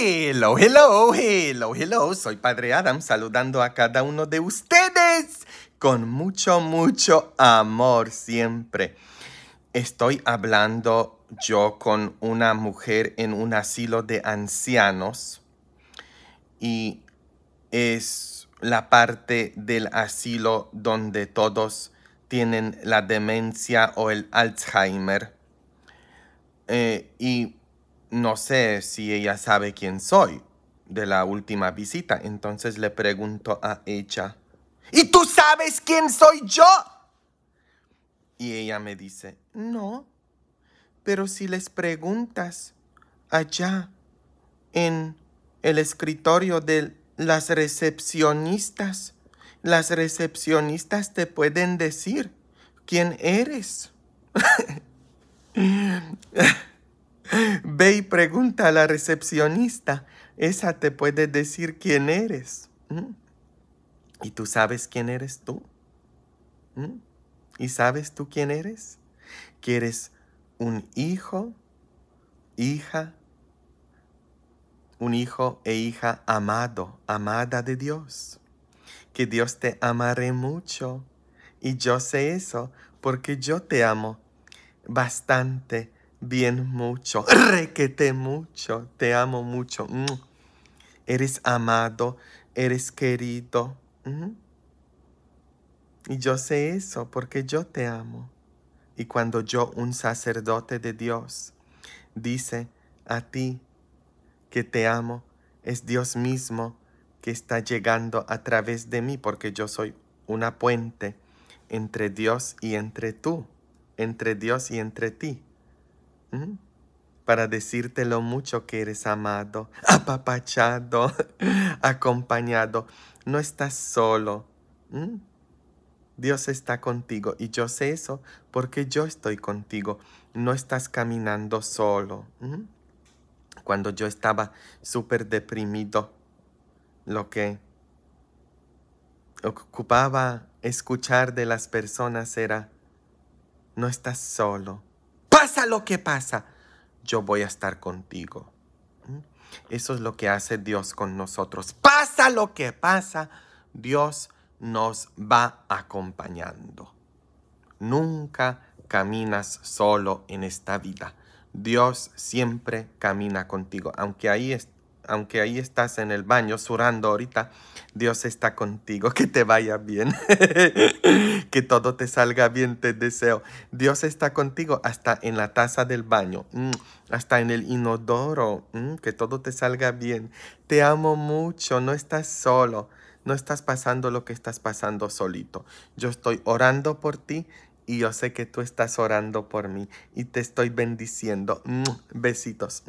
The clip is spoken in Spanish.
Hello, hello, hello, hello. Soy Padre Adam saludando a cada uno de ustedes con mucho, mucho amor siempre. Estoy hablando yo con una mujer en un asilo de ancianos y es la parte del asilo donde todos tienen la demencia o el Alzheimer. Eh, y no sé si ella sabe quién soy de la última visita. Entonces le pregunto a ella, ¿y tú sabes quién soy yo? Y ella me dice, no, pero si les preguntas allá en el escritorio de las recepcionistas, las recepcionistas te pueden decir quién eres. Ve y pregunta a la recepcionista. Esa te puede decir quién eres. ¿Y tú sabes quién eres tú? ¿Y sabes tú quién eres? Que eres un hijo, hija, un hijo e hija amado, amada de Dios. Que Dios te amaré mucho. Y yo sé eso porque yo te amo bastante bien mucho, requete mucho, te amo mucho. Mm. Eres amado, eres querido. Mm. Y yo sé eso porque yo te amo. Y cuando yo, un sacerdote de Dios, dice a ti que te amo, es Dios mismo que está llegando a través de mí porque yo soy una puente entre Dios y entre tú, entre Dios y entre ti para decirte lo mucho que eres amado, apapachado, acompañado. No estás solo. Dios está contigo y yo sé eso porque yo estoy contigo. No estás caminando solo. Cuando yo estaba súper deprimido, lo que ocupaba escuchar de las personas era, no estás solo pasa lo que pasa, yo voy a estar contigo. ¿Mm? Eso es lo que hace Dios con nosotros. Pasa lo que pasa, Dios nos va acompañando. Nunca caminas solo en esta vida. Dios siempre camina contigo, aunque ahí esté aunque ahí estás en el baño surando ahorita, Dios está contigo, que te vaya bien, que todo te salga bien, te deseo. Dios está contigo hasta en la taza del baño, mm, hasta en el inodoro, mm, que todo te salga bien. Te amo mucho, no estás solo, no estás pasando lo que estás pasando solito. Yo estoy orando por ti y yo sé que tú estás orando por mí y te estoy bendiciendo. Mm, besitos.